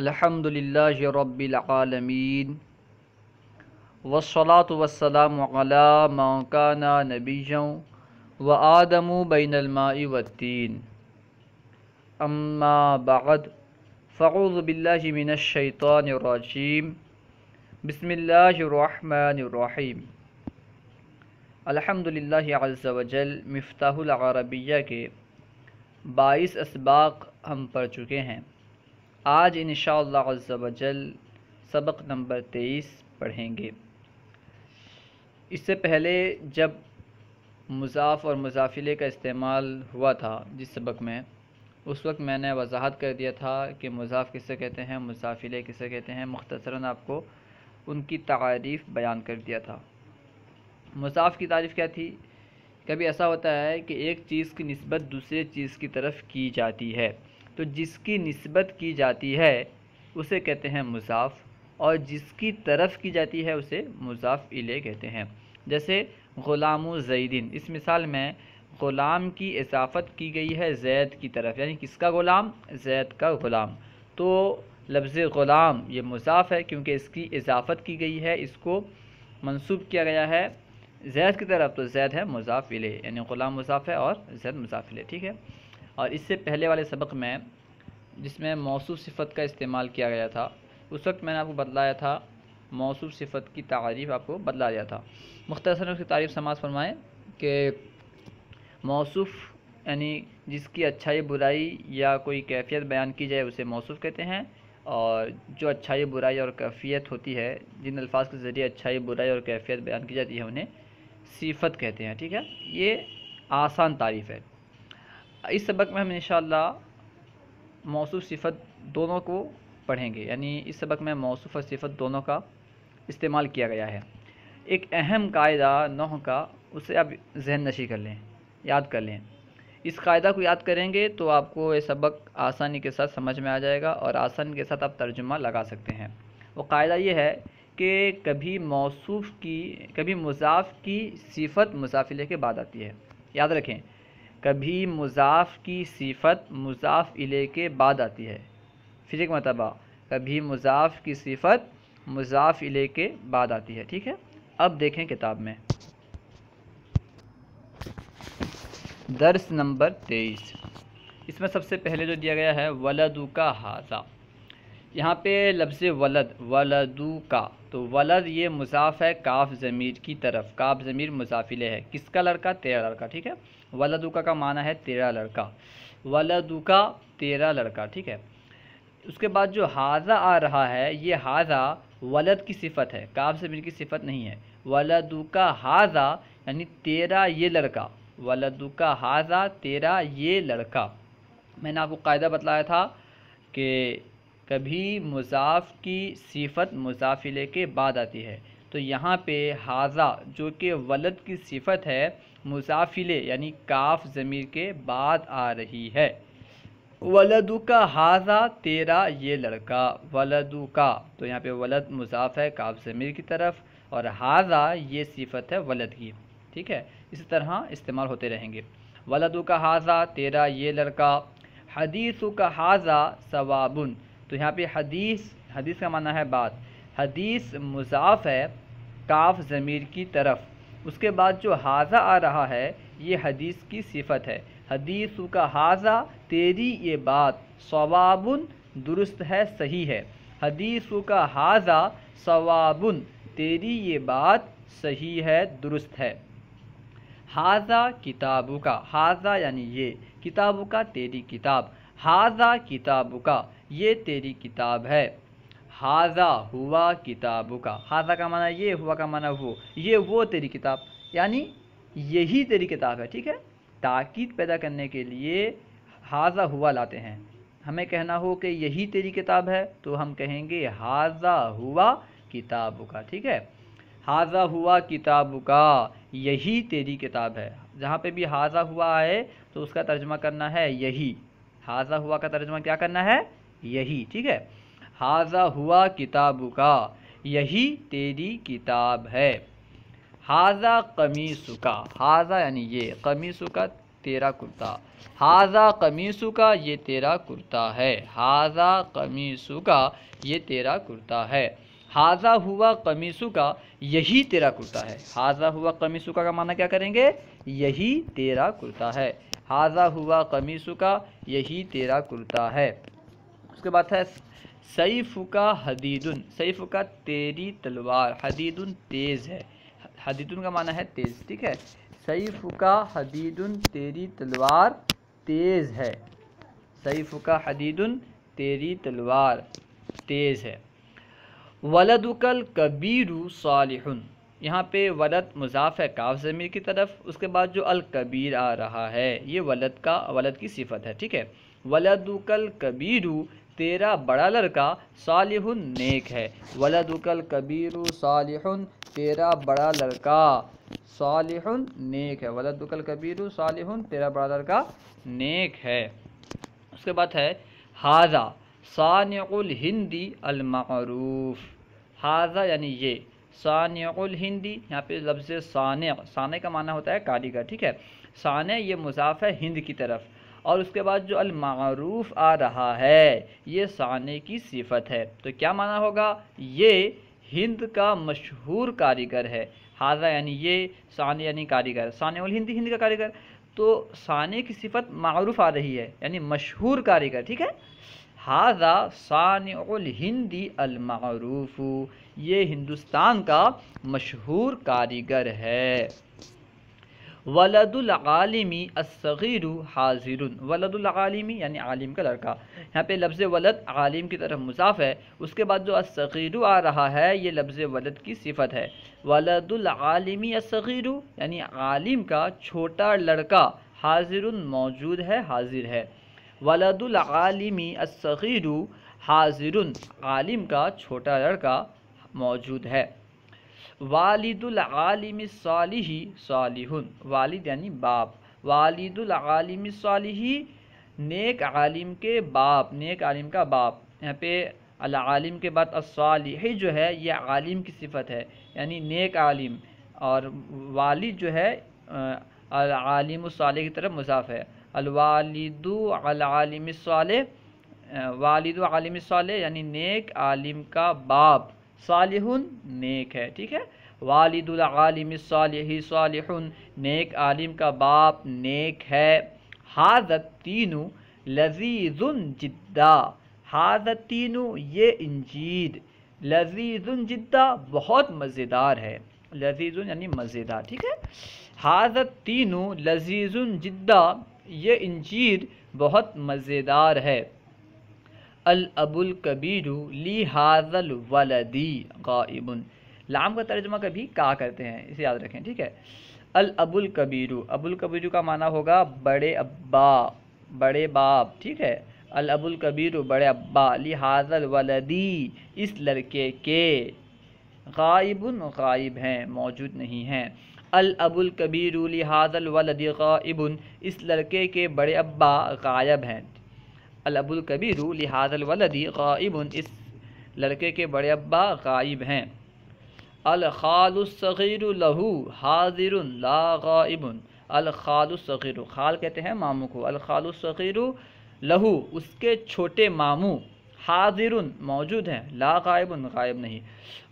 الحمد للہ رب العالمین وسلاۃ علام ولاء نبی جوں و آدم و بین المائی ودین بعد بغد فقر من الشیطان الرجیم بسم اللہ الرحمن الرحیم الحمد للہ عز مفتاح العربیہ کے بائیس اسباق ہم پڑھ چکے ہیں آج انشاءاللہ عز و جل سبق نمبر تیئیس پڑھیں گے اس سے پہلے جب مضاف اور مضافلے کا استعمال ہوا تھا جس سبق میں اس وقت میں نے وضاحت کر دیا تھا کہ مضاف کسے کہتے ہیں مضافلے کسے کہتے ہیں مختصراً آپ کو ان کی تعریف بیان کر دیا تھا مضاف کی تعریف کیا تھی کبھی ایسا ہوتا ہے کہ ایک چیز کی نسبت دوسرے چیز کی طرف کی جاتی ہے تو جس کی نسبت کی جاتی ہے اسے کہتے ہیں مضاف اور جس کی طرف کی جاتی ہے اسے مضاف الے کہتے ہیں جیسے غلام و زیدین اس مثال میں غلام کی اضافت کی گئی ہے زید کی طرف یعنی کس کا غلام زید کا غلام تو لفظ غلام یہ مضاف ہے کیونکہ اس کی اضافت کی گئی ہے اس کو منسوب کیا گیا ہے زید کی طرف تو زید ہے مضاف ال یعنی غلام مضاف ہے اور زید مضاف ال ٹھیک ہے اور اس سے پہلے والے سبق میں جس میں موصوف صفت کا استعمال کیا گیا تھا اس وقت میں نے آپ کو بدلایا تھا موصوف صفت کی تعریف آپ کو بدلا دیا تھا مختصر اس کی تعریف سماعت فرمائیں کہ موصوف یعنی جس کی اچھائی برائی یا کوئی کیفیت بیان کی جائے اسے موصوف کہتے ہیں اور جو اچھائی برائی اور کیفیت ہوتی ہے جن الفاظ کے ذریعے اچھائی برائی اور کیفیت بیان کی جاتی ہے انہیں صفت کہتے ہیں ٹھیک ہے یہ آسان تعریف ہے اس سبق میں ہم انشاءاللہ موصوف صفت دونوں کو پڑھیں گے یعنی اس سبق میں موصوف اور صفت دونوں کا استعمال کیا گیا ہے ایک اہم قاعدہ نوح کا اسے آپ ذہن نشی کر لیں یاد کر لیں اس قاعدہ کو یاد کریں گے تو آپ کو یہ سبق آسانی کے ساتھ سمجھ میں آ جائے گا اور آسانی کے ساتھ آپ ترجمہ لگا سکتے ہیں وہ قاعدہ یہ ہے کہ کبھی موصوف کی کبھی مضاف کی صفت مضافلے کے بعد آتی ہے یاد رکھیں کبھی مضاف کی صفت مضاف الے کے بعد آتی ہے پھر ایک مرتبہ کبھی مضاف کی صفت مضاف الے کے بعد آتی ہے ٹھیک ہے اب دیکھیں کتاب میں درس نمبر تیئیس اس میں سب سے پہلے جو دیا گیا ہے ولدو کا حاضہ یہاں پہ لفظ ولد ولدو کا تو ولد یہ مضاف ہے کاف ضمیر کی طرف کاف ضمیر مضافلے ہے کس کا لڑکا تیرا لڑکا ٹھیک ہے ولادوکا کا معنی ہے تیرا لڑکا ولدوکا تیرا لڑکا ٹھیک ہے اس کے بعد جو حاضہ آ رہا ہے یہ حاضہ ولد کی صفت ہے کام سے مل کی صفت نہیں ہے ولدوکا حاضہ یعنی تیرا یہ لڑکا ولدوکا حاضہ تیرا یہ لڑکا میں نے آپ کو قاعدہ بتلایا تھا کہ کبھی مضاف کی صفت مضافلے کے بعد آتی ہے تو یہاں پہ حاضہ جو کہ ولد کی صفت ہے مزافلے یعنی کاف ضمیر کے بعد آ رہی ہے ولدو کا حاضہ تیرا یہ لڑکا ولدو کا تو یہاں پہ ولد مضاف ہے کاف ضمیر کی طرف اور حاضہ یہ صفت ہے ولد کی ٹھیک ہے اسی طرح استعمال ہوتے رہیں گے ولد کا حاضہ تیرا یہ لڑکا حدیث کا حاضہ ثوابن تو یہاں پہ حدیث حدیث کا معنی ہے بات حدیث مضاف ہے کاف ضمیر کی طرف اس کے بعد جو حاضہ آ رہا ہے یہ حدیث کی صفت ہے حدیث کا حاضہ تیری یہ بات ثوابن درست ہے صحیح ہے حدیث کا حاضہ ثوابن تیری یہ بات صحیح ہے درست ہے حاضہ کتاب کا حاضہ یعنی یہ کتابوں کا تیری کتاب حاضہ کتاب کا یہ تیری کتاب ہے حاضہ ہوا کتاب کا حاضہ کا معنی یہ ہوا کا معنی وہ یہ وہ تیری کتاب یعنی یہی تیری کتاب ہے ٹھیک ہے تاکید پیدا کرنے کے لیے حاضہ ہوا لاتے ہیں ہمیں کہنا ہو کہ یہی تیری کتاب ہے تو ہم کہیں گے حاضہ ہوا کتاب کا ٹھیک ہے حاضہ ہوا کتاب کا یہی تیری کتاب ہے جہاں پہ بھی حاضہ ہوا آئے تو اس کا ترجمہ کرنا ہے یہی حاضہ ہوا کا ترجمہ کیا کرنا ہے یہی ٹھیک ہے حاضہ ہوا کتاب کا یہی تیری کتاب ہے حاضہ قمیص کا حاضہ یعنی یہ قمیص کا تیرا کرتا حاضہ قمیص کا یہ تیرا کرتا ہے حاضہ قمیص کا یہ تیرا کرتا ہے حاضہ ہوا قمیص کا یہی تیرا کرتا ہے حاضہ ہوا قمیص کا کا معنی کیا کریں گے یہی تیرا کرتا ہے حاضہ ہوا قمیص کا یہی تیرا کرتا ہے اس کے بعد ہے سیف کا حدید سیف کا تیری تلوار حدید تیز ہے حدیدن کا معنی ہے تیز ٹھیک ہے سیف کا حدید تیری تلوار تیز ہے سیف کا حدید تیری تلوار تیز ہے ولد کل کبیرو صالح یہاں پہ ولد مضاف ہے کاف ضمیر کی طرف اس کے بعد جو الکبیر آ رہا ہے یہ ولد کا ولد کی صفت ہے ٹھیک ہے ولد کل کبیرو تیرا بڑا لڑکا صالح نیک ہے ولاد وقل کبیر صالح تیرا بڑا لڑکا صالح نیک ہے ولدل کبیر صالح تیرا بڑا لڑکا نیک ہے اس کے بعد ہے حاضہ ثانع الہندی المعروف حاضہ یعنی یہ ثانع الہندی یہاں پہ لفظ ثانع ثانع کا معنی ہوتا ہے کاریگر ٹھیک ہے ثانع یہ مضاف ہے ہند کی طرف اور اس کے بعد جو المعروف آ رہا ہے یہ سانے کی صفت ہے تو کیا معنی ہوگا یہ ہند کا مشہور کاریگر ہے حاضر یعنی یہ سانے یعنی کاریگر سانے الہ ہندی ہندی کا کاریگر تو سانے کی صفت معروف آ رہی ہے یعنی مشہور کاریگر ٹھیک ہے حاضہ سانع الہندی ہندی المعروف یہ ہندوستان کا مشہور کاریگر ہے ولد العالمی الصغیر حاضر ولد العالمی یعنی عالم کا لڑکا یہاں پہ لفظ ولد عالم کی طرف مضاف ہے اس کے بعد جو الصغیر آ رہا ہے یہ لفظ ولد کی صفت ہے ولد العالمی الصغیر یعنی عالم کا چھوٹا لڑکا حاضر موجود ہے حاضر ہے ولد العالمی الصغیر حاضر عالم کا چھوٹا لڑکا موجود ہے والد العالم صالحی صالح والد یعنی باپ والد العالم صالحی نیک عالم کے باپ نیک عالم کا باپ یہاں پہ العالم کے بعد الصالح جو ہے یہ عالم کی صفت ہے یعنی نیک عالم اور والد جو ہے العالم الصالح کی طرف مضاف ہے الوالد العالم الصالح والد العالم صالح یعنی نیک عالم کا باپ صالح نیک ہے ٹھیک ہے والد العالم صالحی صالح نیک عالم کا باپ نیک ہے حاضت تینو لذیذ حاضت تینو یہ انجید لذیذ جدہ بہت مزیدار ہے لذیذ یعنی مزیدار ٹھیک ہے حاضت تینو لذیذ جدہ یہ انجید بہت مزیدار ہے القبیر لی حاضل ولدی غائب لام کا ترجمہ کبھی کا کرتے ہیں اسے یاد رکھیں ٹھیک ہے ابو القبیر کا معنی ہوگا بڑے ابا بڑے باپ ٹھیک ہے القبیر بڑے ابا لی حاضل ولدی اس لڑکے کے غائب غائب ہیں موجود نہیں ہیں لی حاضل ولدی غائب اس لڑکے کے بڑے ابا غائب ہیں الابوالقبیرو لحاظ الولدی غائب اس لڑکے کے بڑے ابا غائب ہیں الخال الصغیر لہو حاضر لا غائب الخال الصغیر خال کہتے ہیں ماموں کو الخال الصغیر لہو اس کے چھوٹے ماموں حاضر موجود ہیں لا غائب غائب نہیں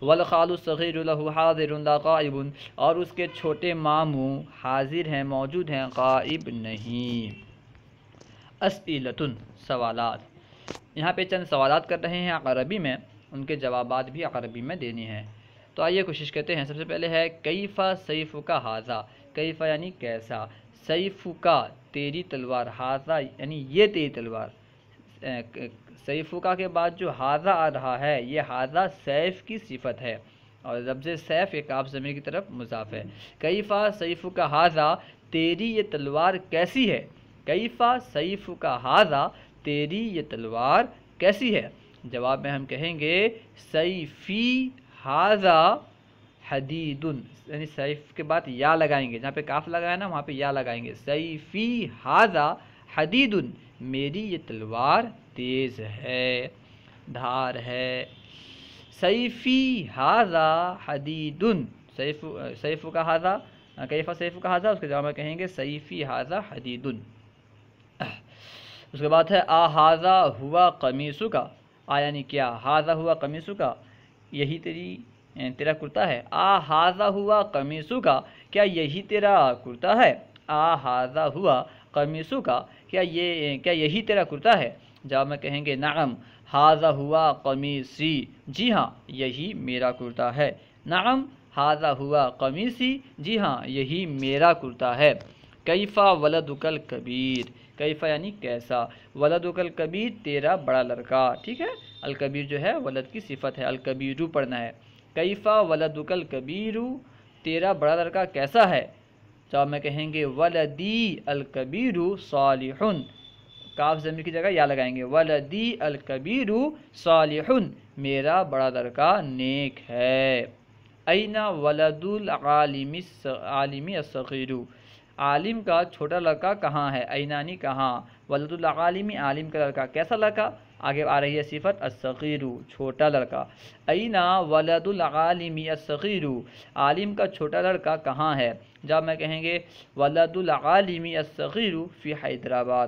ولخال الصغیر لہو حاضر لا غائب اور اس کے چھوٹے ماموں حاضر ہیں موجود ہیں غائب نہیں اسئلتن سوالات یہاں پہ چند سوالات کر رہے ہیں عربی میں ان کے جوابات بھی عربی میں دینی ہیں تو آئیے کوشش کرتے ہیں سب سے پہلے ہے کیفا سیف کا حاضہ کیفا یعنی کیسا سیف کا تیری تلوار حاضہ یعنی یہ تیری تلوار سیف کا کے بعد جو حاضہ آ رہا ہے یہ حاضہ سیف کی صفت ہے اور لفظ سیف ایک آپ زمین کی طرف مضاف ہے کیفا سیف کا حاضہ تیری یہ تلوار کیسی ہے کیفا سیف کا حاضہ تیری یہ تلوار کیسی ہے جواب میں ہم کہیں گے سیفی حاضہ حدیدن یعنی سیف کے بعد یا لگائیں گے جہاں پہ کاف لگایا نا وہاں پہ یا لگائیں گے سیفی حاضہ حدید میری یہ تلوار تیز ہے دھار ہے سیفی حاضہ حدی سیف سیف کا حاضہ کیفہ سیف خاضہ اس کے جواب میں کہیں گے سیفی حاضہ حدیدن اس کے بعد ہے آ ہاذا ہوا قمیصو کا آ یعنی کیا حاضا ہوا قمیصو کا یہی تیری یعنی تیرا کرتا ہے آ حاضا ہوا قمیصو کا کیا یہی تیرا کرتا ہے آ حاضا ہوا قمیصو کا کیا یہ کیا یہی تیرا کرتا ہے جب میں کہیں گے نعم حاضہ ہوا قمیصی جی ہاں یہی میرا کرتا ہے نعم حاضہ ہوا قمیصی جی ہاں یہی میرا کرتا ہے کیفا ولدکل کبیر کیفہ یعنی کیسا ولد و کل تیرا بڑا لڑکا ٹھیک ہے الکبیر جو ہے ولد کی صفت ہے الکبیرو پڑھنا ہے کیفہ ولد و کل تیرا بڑا لڑکا کیسا ہے تو میں کہیں گے ولدی الکبیرو صالحن کاف زمین کی جگہ یا لگائیں گے ولدی الکبیرو صالحن میرا بڑا لڑکا نیک ہے اینا ولد العالمی عالمی الصیر عالم کا چھوٹا لڑکا کہاں ہے اینانی کہاں ولد العالمی عالم کا لڑکا کیسا لڑکا آگے آ رہی ہے صفت الصغیر چھوٹا لڑکا اینا ولد العالمی الصغیر عالم کا چھوٹا لڑکا کہاں ہے جب میں کہیں گے ولد العالمی الصغیر فی حیدرآباد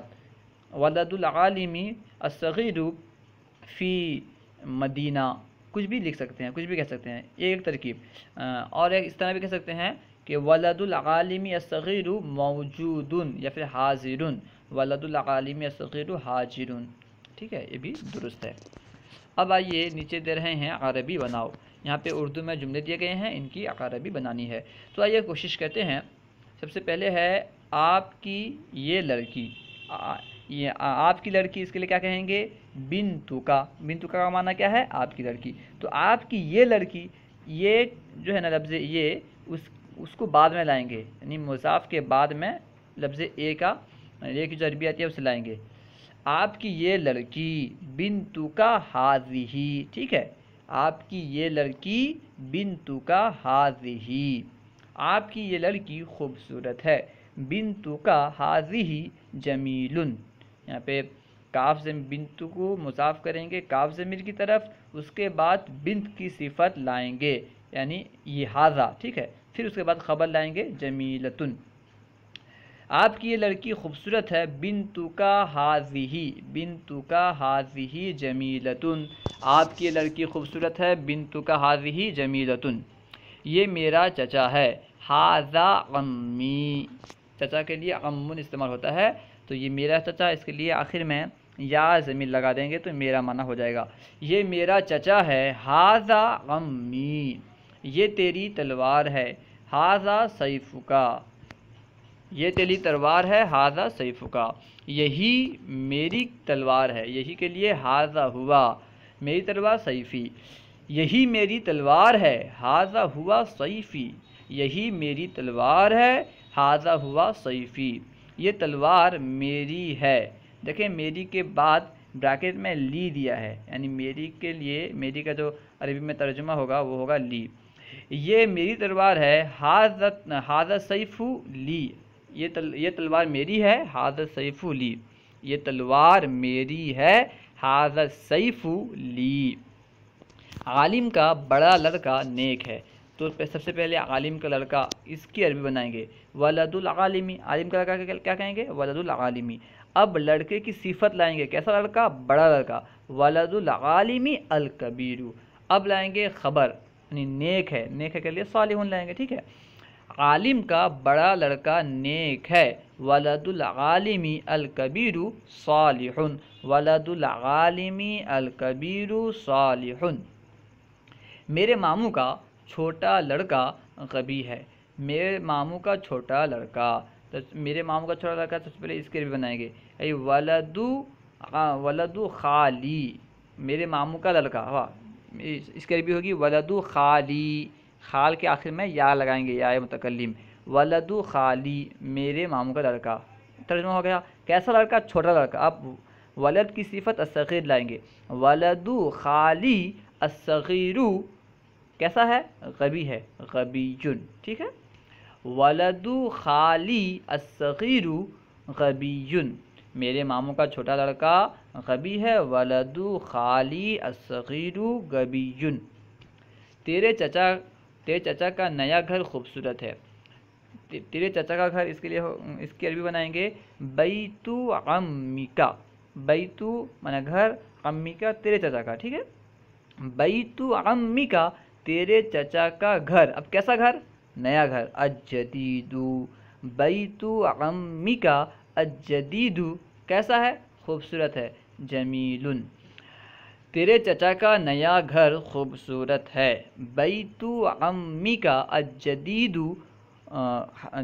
ولد العالمی الصغیر فی مدینہ کچھ بھی لکھ سکتے ہیں کچھ بھی کہہ سکتے ہیں یہ ایک ترکیب اور ایک اس طرح بھی کہہ سکتے ہیں کہ ولد العالمی صغیر موجود یا پھر حاضر ولد العالمی صغیر حاضر حاجر ٹھیک ہے یہ بھی درست ہے اب آئیے نیچے دے رہے ہیں عربی بناؤ یہاں پہ اردو میں جملے دیے گئے ہیں ان کی عربی بنانی ہے تو آئیے کوشش کرتے ہیں سب سے پہلے ہے آپ کی یہ لڑکی آپ کی لڑکی اس کے لیے کیا کہیں گے بن کا بن کا معنی کیا ہے آپ کی لڑکی تو آپ کی یہ لڑکی یہ جو ہے نا لفظ یہ اس اس کو بعد میں لائیں گے یعنی مضاف کے بعد میں لفظ اے کا کی عربی آتی ہے اسے لائیں گے آپ کی یہ لڑکی بنتو کا حاضی ہی ٹھیک ہے آپ کی یہ لڑکی بنتو کا حاضی ہی آپ کی یہ لڑکی خوبصورت ہے بنتو کا حاضی ہی جمیلن یہاں پہ کاف بنتو کو مضاف کریں گے کاف ضمیر کی طرف اس کے بعد بنت کی صفت لائیں گے یعنی یہ حاضہ ٹھیک ہے پھر اس کے بعد خبر لائیں گے جمیلتن آپ کی یہ لڑکی خوبصورت ہے بن تو کا حاضی بن تو کا حاضی جمیلتن آپ کی یہ لڑکی خوبصورت ہے بن تو کا حاضی جمیلتن یہ میرا چچا ہے حاضہ غمی چچا کے لیے امن استعمال ہوتا ہے تو یہ میرا چچا اس کے لیے آخر میں یا زمین لگا دیں گے تو میرا معنی ہو جائے گا یہ میرا چچا ہے حاضہ غمی یہ تیری تلوار ہے حاضہ کا یہ تیری تلوار ہے حاضہ کا یہی میری تلوار ہے یہی کے لیے حاضہ ہوا میری تلوار سیفی یہی میری تلوار ہے حاضہ ہوا سیفی یہی میری تلوار ہے حاضہ ہوا سیفی یہ تلوار میری ہے دیکھیں میری کے بعد براکٹ میں لی دیا ہے یعنی میری کے لیے میری کا جو عربی میں ترجمہ ہوگا وہ ہوگا لی یہ میری تلوار ہے حاضت حاضر سیف لی یہ تل یہ تلوار میری ہے حاضر سیف لی یہ تلوار میری ہے حاضر سیف لی عالم کا بڑا لڑکا نیک ہے تو سب سے پہلے عالم کا لڑکا اس کی عربی بنائیں گے ولد العالمی عالم کا لڑکا کیا کہیں گے ولد العالمی اب لڑکے کی صفت لائیں گے کیسا لڑکا بڑا لڑکا ولد العالمی الکبیرو اب لائیں گے خبر یعنی نیک ہے نیک ہے کے نیکالح لائیں گے ٹھیک ہے عالم کا بڑا لڑکا نیک ہے ولد العالمی الکبیر صالح ولد العالمی الکبیر صالح میرے ماموں کا چھوٹا لڑکا غبی ہے میرے ماموں کا چھوٹا لڑکا میرے ماموں کا چھوٹا لڑکا سے پہلے اس کے بھی بنائیں گے اے ولد ہاں، ولاد میرے ماموں کا لڑکا ہوا اس عربی ہوگی ولدو خالی خال کے آخر میں یا لگائیں گے یا متکلم ولاد خالی میرے ماموں کا لڑکا ترجمہ ہو گیا کیسا لڑکا چھوٹا لڑکا اب ولد کی صفت الصغیر لائیں گے ولدو خالی اسغیر کیسا ہے غبی ہے جن ٹھیک ہے ولد خالی اسغیر غبی میرے ماموں کا چھوٹا لڑکا غبی ہے ولدو خالی اصغیرو غبیون تیرے چچا تیرے چچا کا نیا گھر خوبصورت ہے تیرے چچا کا گھر اس کے لیے اس کے عربی بنائیں گے بیتو عمیکا بیتو بی گھر عمیکا تیرے چچا کا ٹھیک ہے بیتو عمیکا تیرے چچا کا گھر اب کیسا گھر نیا گھر اجدیدو بیتو عمیکا الجدید کیسا ہے خوبصورت ہے جمیل تیرے چچا کا نیا گھر خوبصورت ہے بیتو عمی کا الجدید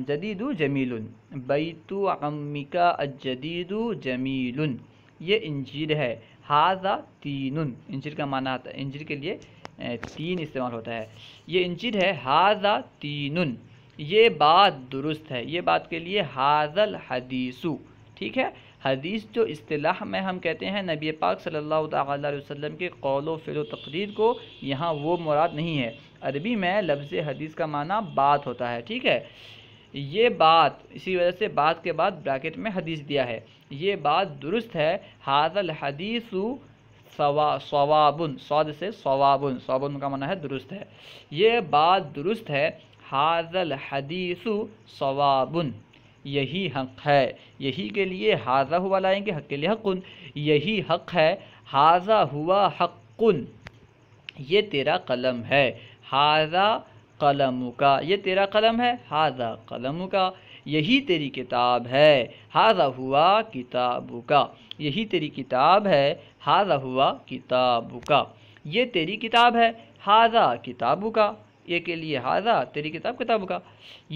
جدید جمیل جمیلن بیتو عمی کا الجدید جمیل جمیلن یہ انجیر ہے حاضہ تین انجیر کا معنی آتا ہے انجیر کے لیے تین استعمال ہوتا ہے یہ انجیر ہے حاضہ تین یہ بات درست ہے یہ بات کے لیے حاضل حدیثو ٹھیک ہے حدیث جو اصطلاح میں ہم کہتے ہیں نبی پاک صلی اللہ علیہ وسلم کے قول و فعل و تقریر کو یہاں وہ مراد نہیں ہے عربی میں لفظ حدیث کا معنی بات ہوتا ہے ٹھیک ہے یہ بات اسی وجہ سے بات کے بعد براکٹ میں حدیث دیا ہے یہ بات درست ہے حاضل سوابن سواد سے سوابن سوابن کا معنی ہے درست ہے یہ بات درست ہے حاضل حدیث حدیثابابً یہی حق ہے یہی کے لیے حاضہ ہوا لائیں گے حق کے حقن یہی حق ہے حاضہ ہوا حقن یہ تیرا قلم ہے حاضہ قلم کا یہ تیرا قلم ہے حاضہ قلم کا یہی تیری کتاب ہے حاضہ ہوا کتاب کا یہی تیری کتاب ہے حاضہ ہوا کتاب کا یہ تیری کتاب ہے حاضہ کتاب کا یہ کے لیے حاضا تیری کتاب کتاب کا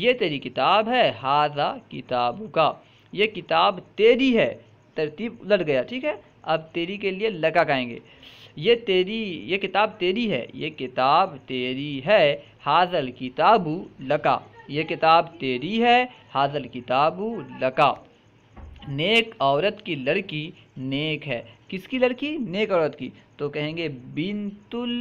یہ تیری کتاب ہے حاضہ کتاب کا یہ کتاب تیری ہے ترتیب الٹ گیا ٹھیک ہے اب تیری کے لیے لگا کہیں گے یہ تیری یہ کتاب تیری ہے یہ کتاب تیری ہے حاضل کتاب لکا یہ کتاب تیری ہے حاضل کتاب لکا نیک عورت کی لڑکی نیک ہے کس کی لڑکی نیک عورت کی تو کہیں گے بنت ال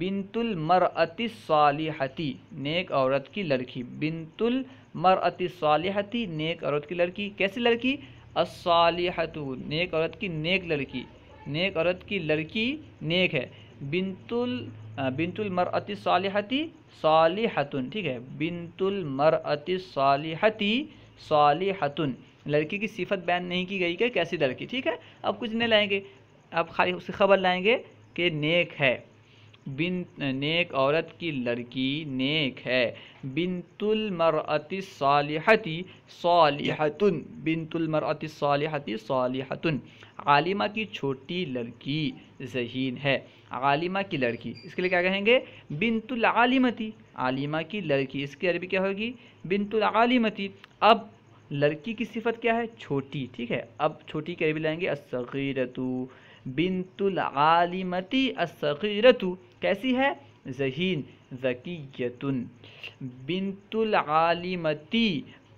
بنت المرعتی الصالحتی نیک عورت کی لڑکی بنت المرأت صالحتی نیک عورت کی لڑکی کیسی لڑکی الصالحت نیک عورت کی نیک لڑکی نیک عورت کی لڑکی نیک ہے بنت ال بنت المرأت صالحتی صالحتن ٹھیک ہے بنت المرأت صالحتی صالحتن لڑکی کی صفت بیان نہیں کی گئی کہ کیسی لڑکی ٹھیک ہے اب کچھ نہیں لائیں گے اب خالی اس خبر لائیں گے کہ نیک ہے بن نیک عورت کی لڑکی نیک ہے بنت المرأت صالحتی صالحتن بنت المرأت صالحتی صالحتن عالمہ کی چھوٹی لڑکی ذہین ہے عالمہ کی لڑکی اس کے لیے کیا کہیں گے بنت العالمتی عالمہ کی لڑکی اس کی عربی کیا ہوگی بنت العالمتی اب لڑکی کی صفت کیا ہے چھوٹی ٹھیک ہے اب چھوٹی کی عربی لائیں گے الصغیرتو بنت العالمتی الصغیرت کیسی ہے ذہین ذکیتن بنت العالمتی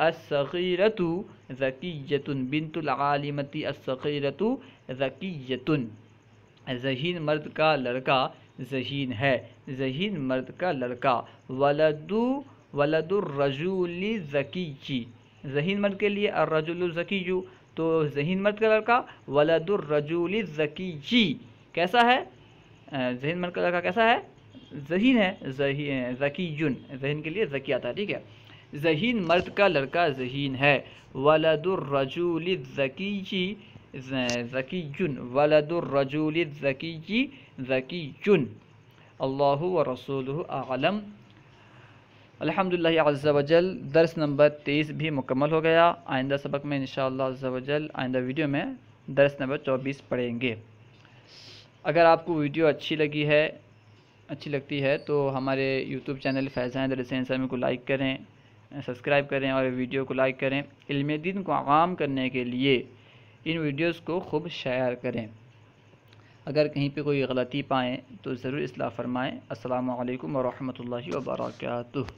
الصغیرت ذکیتن ذکیت بنت العالمتی الصغیرت ذکیتن ذہین مرد کا لڑکا ذہین ہے ذہین مرد کا لڑکا ولدو ولد الرجول ذکی ذہین مرد کے لیے الرجل ذکی تو ذہین مرد کا لڑکا ولد الرجول ذکی جی کیسا ہے ذہین مرد کا لڑکا کیسا ہے ذہین ہے ذکی جن ذہین کے لیے ذکی آتا ہے ٹھیک ہے ذہین مرد کا لڑکا ذہین ہے ولد الرجول ذکی جی ذکی جن ولد الرجول ذکی جی ذکی جن اللہ و رسول عالم الحمد للہ و جل درس نمبر تیئیس بھی مکمل ہو گیا آئندہ سبق میں انشاءاللہ عز و جل آئندہ ویڈیو میں درس نمبر چوبیس پڑھیں گے اگر آپ کو ویڈیو اچھی لگی ہے اچھی لگتی ہے تو ہمارے یوٹیوب چینل فیضان درس میں کو لائک کریں سبسکرائب کریں اور ویڈیو کو لائک کریں علم دین کو عام کرنے کے لیے ان ویڈیوز کو خوب شیئر کریں اگر کہیں پہ کوئی غلطی پائیں تو ضرور اصلاح فرمائیں السلام علیکم ورحمۃ اللہ وبرکاتہ